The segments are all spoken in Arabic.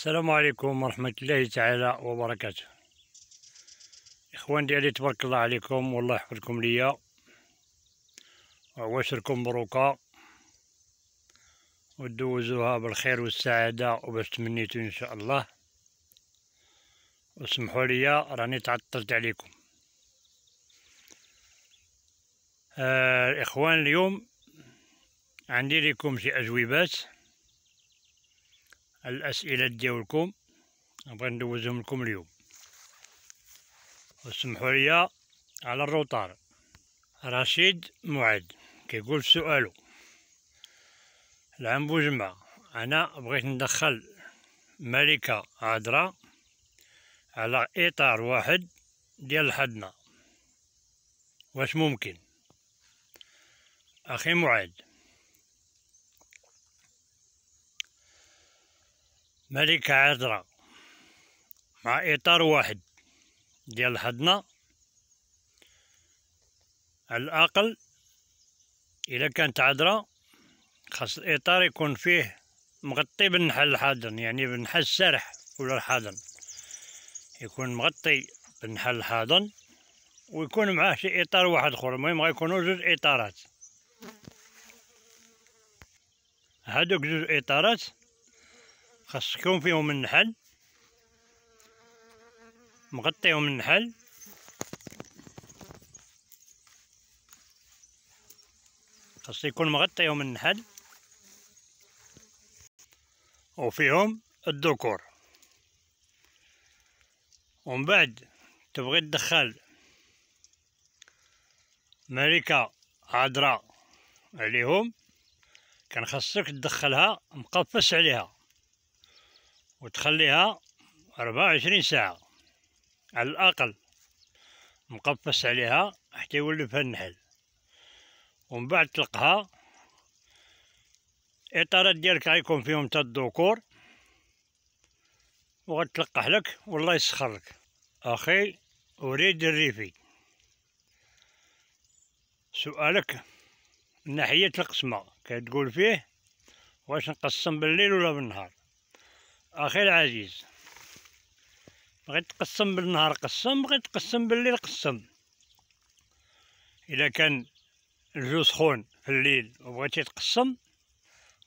السلام عليكم ورحمة الله تعالى وبركاته إخوان ديالي تبارك الله عليكم والله يحفظكم ليا وعواشركم بروكا ودوزوها بالخير والسعادة وباش تمنيتو إن شاء الله وسمحوا ليا راني تعطلت عليكم آه الإخوان اليوم عندي لكم شي أجوبات الأسئلة ديالكم بغيت ندوزهم لكم اليوم وسمحوا لي على الروتار رشيد معد كيقول سؤاله العام بوجمع أنا بغيت ندخل ملكة عذراء على إطار واحد ديال الحضنة واش ممكن أخي معاذ ملكة عذراء مع إطار واحد ديال الحضنة على الأقل إذا كانت عذراء خاص الإطار يكون فيه مغطي بالنحل الحاضن يعني بالنحل السارح ولا الحاضن يكون مغطي بالنحل الحاضن ويكون معاه شي إطار واحد آخر المهم غيكونوا جوج إطارات هادوك جوج إطارات خاص يكون فيهم النحل مغطيهم النحل خاص يكون مغطيهم النحل وفيهم الذكور ومن بعد تبغي تدخل ملكة عذراء عليهم كان خاصك تدخلها مقفص عليها وتخليها 24 ساعة على الأقل مقفص عليها حتى يولي فيها النحل ومن بعد تلقها الإطارات ديالك غيكون فيهم تا الذكور وغتلقح لك والله يسخر لك أخي أريد الريفي سؤالك من ناحية القسمة كتقول فيه واش نقسم بالليل ولا بالنهار اخي العزيز بغيت تقسم بالنهار قسم بغيت تقسم بالليل قسم إذا كان الجو سخون في الليل وبغيتي تقسم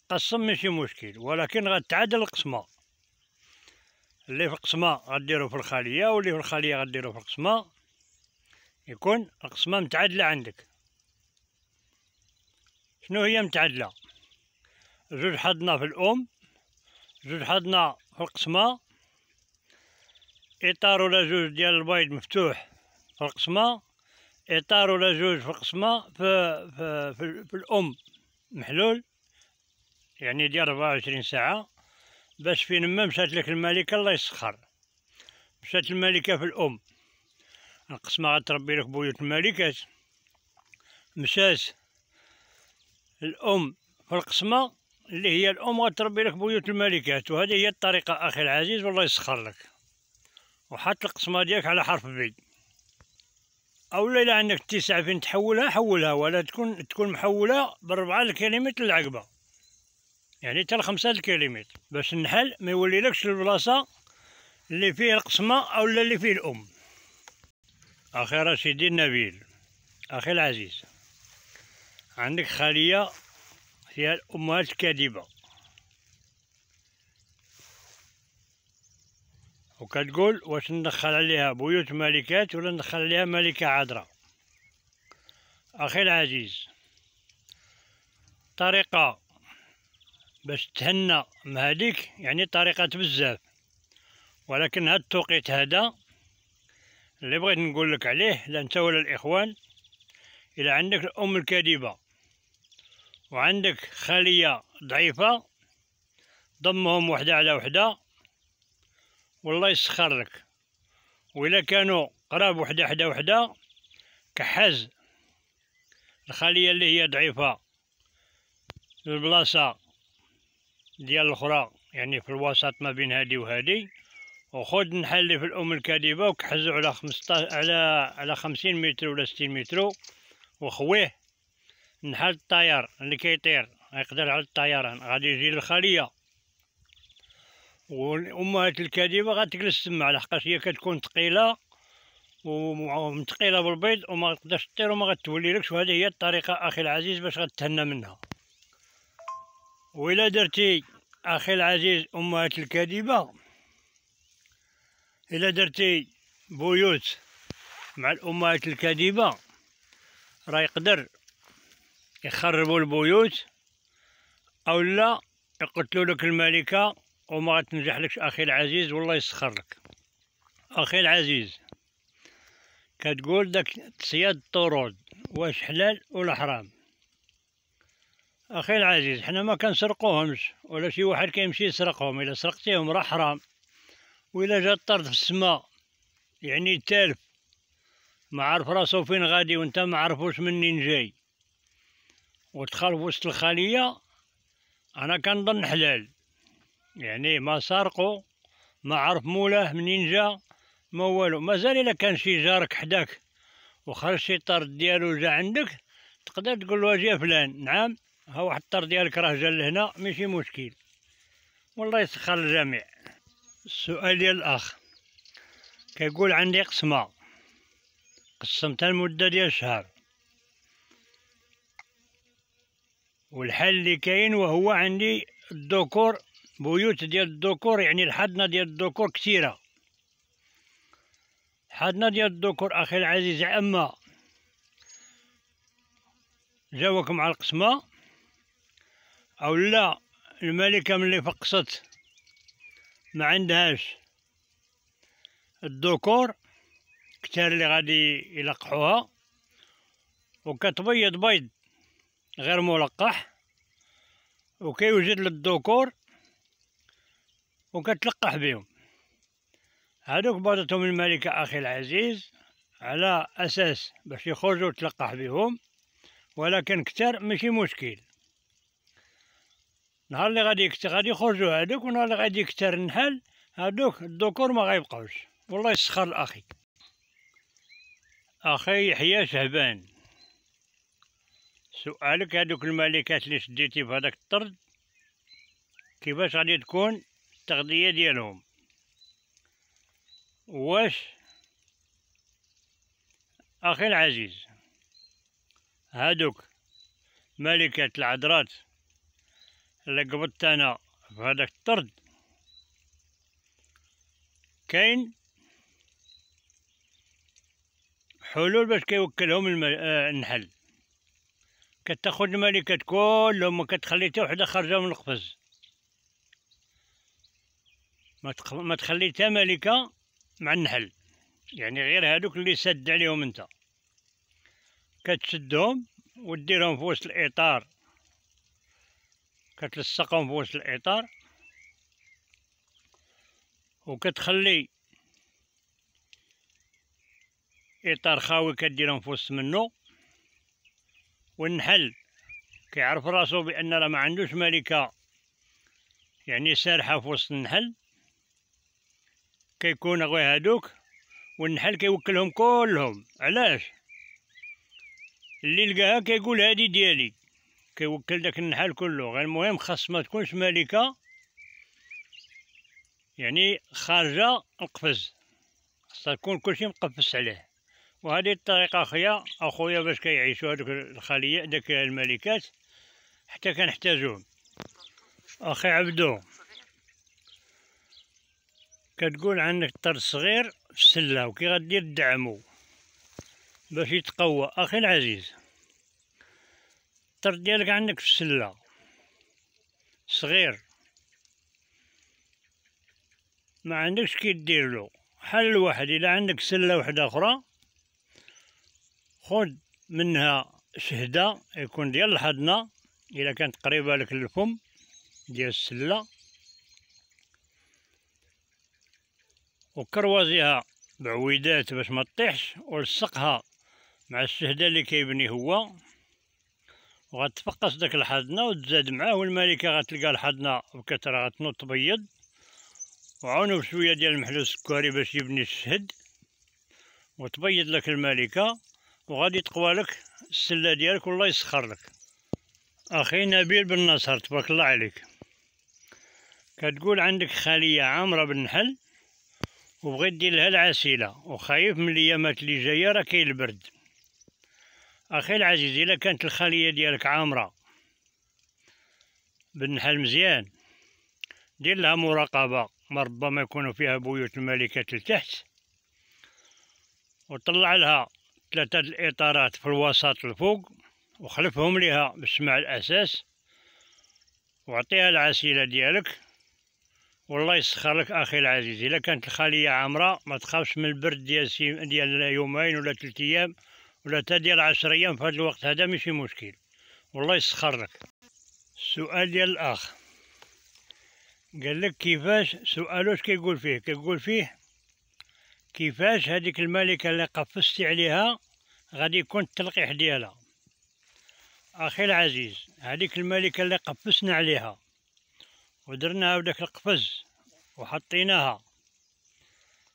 قسم ماشي مشكل ولكن غتعادل القسمه اللي في القسمه غديرو في الخليه واللي في الخليه غديرو في القسمه يكون القسمه متعادله عندك شنو هي متعادله جوج حضنا في الام جوج حضنا في القسمة إطار ولا جوج ديال البيض مفتوح في القسمة إطار ولا جوج في القسمة في, في, في, في الأم محلول يعني ديال 24 ساعة باش فين ما مشات لك الملكة الله يسخر مشات الملكة في الأم القسمة غتربي لك بيوت الملكات مشات الأم في القسمة اللي هي الأم غتربي لك بيوت الملكات وهذه هي الطريقة أخي العزيز والله يسخر لك وحط القسمة ديالك على حرف بي أولا إلا عندك التسعة فين تحولها حولها ولا تكون تكون محولة بربعة الكلمات للعقبة يعني حتى لخمسة الكلمات باش النحل ما يوليلكش البلاصة اللي فيه القسمة أولا اللي فيه الأم أخي رشيدي النبيل أخي العزيز عندك خلية هي أمهات الكاذبة وكتقول واش ندخل عليها بيوت ملكات ولا ندخل عليها ملكة عذراء أخي العزيز طريقة باش تهنى مهاديك يعني طريقة بزاف ولكن هاد التوقيت هذا اللي بغيت نقول لك عليه لا انت ولا الاخوان الا عندك الام الكاذبه وعندك خلية ضعيفة ضمهم وحدة على وحدة والله يسخر لك وإلا كانوا قراب وحدة حدا وحدة كحز الخلية اللي هي ضعيفة البلاصة ديال الأخرى يعني في الوسط ما بين هادي وهادي وخد نحل في الأم الكاذبة وكحزو على خمسطاش على على خمسين متر ولا ستين متر وخويه نحل الطيار اللي كيطير يقدر على الطيران غادي يجي للخليه والامهات الكاذبه غتجلس تما لحقاش هي كتكون ثقيله ومثقيله بالبيض وما تقدرش تطير وما غتوليلكش وهذه هي الطريقه اخي العزيز باش غتهنى منها وإلا درتي اخي العزيز امهات الكاذبه إلا درتي بيوت مع الامهات الكاذبه راه يقدر يخربوا البيوت او لا يقتلوا لك الملكه وما تنجح لكش اخي العزيز والله يسخر لك اخي العزيز كتقول داك تصياد الطرود واش حلال ولا حرام اخي العزيز حنا ما كنسرقوهمش ولا شي واحد كيمشي يسرقهم الا سرقتيهم راه حرام وإلا جا الطرد في السماء يعني تالف ما عارف راسو فين غادي وانت ما عرفوش منين جاي ودخل وسط الخليه انا كنظن حلال يعني ما سارقو ما عرف مولاه منين جا ما والو مازال الا كان شي جارك حداك وخرج شي طرد ديالو جا عندك تقدر تقول له اجي فلان نعم ها واحد الطرد ديالك راه جا لهنا ماشي مشكل والله يسخر الجميع السؤال ديال الاخ كيقول عندي قسمه قسمتها المده ديال شهر والحل اللي كاين وهو عندي الذكور بيوت ديال الذكور يعني الحضنه ديال الذكور كثيره الحضنه ديال الذكور اخي العزيز عما جاوك مع القسمه او لا الملكه ملي فقصت ما عندهاش الذكور كتار اللي غادي يلقحوها وكتبيض بيض غير ملقح وكيوجد للذكور وكتلقح بهم هادوك بعضتهم الملكة أخي العزيز على أساس باش يخرجوا تلقح بهم ولكن كتر ماشي مشكل نهار اللي غادي يكتر غادي يخرجوا هادوك ونهار اللي غادي يكتر النحل هادوك الذكور ما غيبقاوش والله يسخر الأخي أخي يحيى شهبان سؤالك هذوك الملكات اللي شديتي في هذاك الطرد كيفاش غادي تكون التغذية ديالهم واش أخي العزيز هادوك ملكات العذرات اللي قبضت أنا في هذاك الطرد كاين حلول باش كيوكلهم آه، النحل كتاخد الملكات كلهم ما كتخلي حتى وحده خارجه من القفز ما تخ... ما تخلي حتى ملكه مع النحل يعني غير هادوك اللي سد عليهم انت كتشدهم وديرهم في وسط الاطار كتلصقهم في وسط الاطار وكتخلي اطار خاوي كديرهم في وسط منه والنحل كيعرف راسو بان راه ما عندوش ملكه يعني سارحه في وسط النحل كيكون غير هادوك والنحل كيوكلهم كلهم علاش اللي لقاها كيقول هادي ديالي كيوكل داك النحل كله غير المهم خاص ما تكونش ملكه يعني خارجه القفز خاصها تكون كلشي مقفس عليه وهذه الطريقه اخيا اخويا باش كيعيشوا هذوك الخليه داك الملكات حتى كنحتاجوهم اخي عبدو كتقول عندك طرد صغير في السله وكي غدير دعمو باش يتقوى اخي العزيز الطرد ديالك عندك في السله صغير ما عندكش كي دير له حل واحد الا عندك سله واحده اخرى خذ منها شهدة يكون ديال الحضنة إلا كانت قريبة لك للفم ديال السلة وكروازيها بعويدات باش ما تطيحش ولصقها مع الشهدة اللي كيبني هو وغتفقص داك الحضنة وتزاد معاه والملكة غتلقى الحضنة بكثرة غتنوض تبيض وعاونو بشوية ديال المحلول السكري باش يبني الشهد وتبيض لك الملكة وغادي تقوى لك السله ديالك والله يسخر لك اخي نبيل بن نصر تبارك الله عليك كتقول عندك خليه عامره بالنحل وبغيت دير لها العسيله وخايف من الايامات اللي جايه راه كاين البرد اخي العزيز الا كانت الخليه ديالك عامره بالنحل مزيان دير لها مراقبه ما ربما يكونوا فيها بيوت الملكه لتحت وطلع لها ثلاثة الإطارات في الوسط الفوق وخلفهم ليها بسمع الأساس وعطيها العسيلة ديالك والله يسخر لك أخي العزيز إذا كانت الخلية عامرة ما تخافش من البرد ديال ديال يومين ولا ثلاثة أيام ولا تا ديال عشر أيام في هذا الوقت هذا ماشي مشكل والله يسخر لك السؤال ديال الأخ قال لك كيفاش سؤاله كيقول فيه كيقول فيه كيفاش هذيك الملكه اللي قفزتي عليها غادي يكون التلقيح ديالها اخي العزيز هذيك الملكه اللي قفزنا عليها ودرناها بداك القفز وحطيناها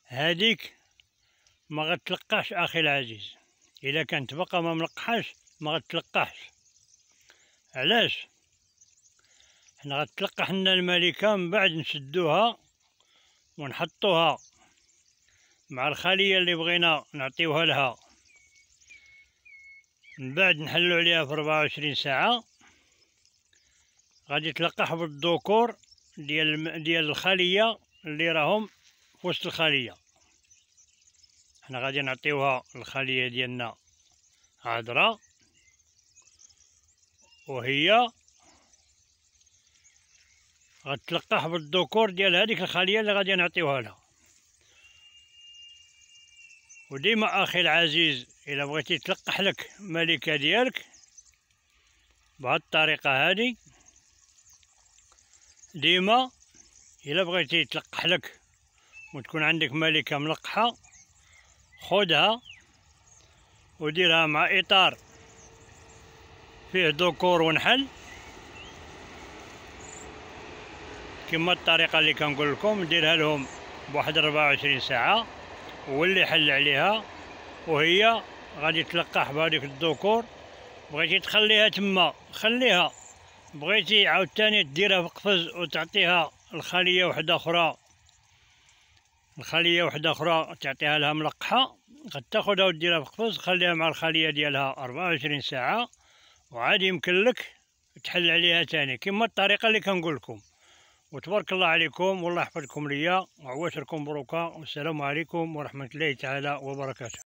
هذيك ما غتلقاش اخي العزيز الا كانت بقى ما ملقحاش ما غتلقاش علاش حنا غتلقحنا الملكه من بعد نشدوها ونحطوها مع الخليه اللي بغينا نعطيوها لها من بعد نحلو عليها في 24 ساعه غادي تلقح بالذكور ديال ديال الخليه اللي راهم في وسط الخليه حنا غادي نعطيوها الخليه ديالنا عذراء وهي غتلقح بالذكور ديال هذيك الخليه اللي غادي نعطيوها لها وديما اخي العزيز الا بغيتي تلقح لك ملكه ديالك بهذه الطريقه هذه ديما الا بغيتي تلقح لك وتكون عندك ملكه ملقحه خدها وديرها مع اطار فيه ذكور ونحل كما الطريقه اللي كنقول لكم ديرها لهم بواحد 24 ساعه هو اللي حل عليها وهي غادي تلقح بهذيك الذكور بغيتي تخليها تما خليها بغيتي عاوتاني ديرها في قفز وتعطيها الخليه وحده اخرى الخليه وحده اخرى تعطيها لها ملقحه غتاخذها وديرها في قفز خليها مع الخليه ديالها 24 ساعه وعاد يمكن لك تحل عليها تاني كما الطريقه اللي كنقول لكم وتبارك الله عليكم والله يحفظكم ليا وعواشركم بركه والسلام عليكم ورحمه الله تعالى وبركاته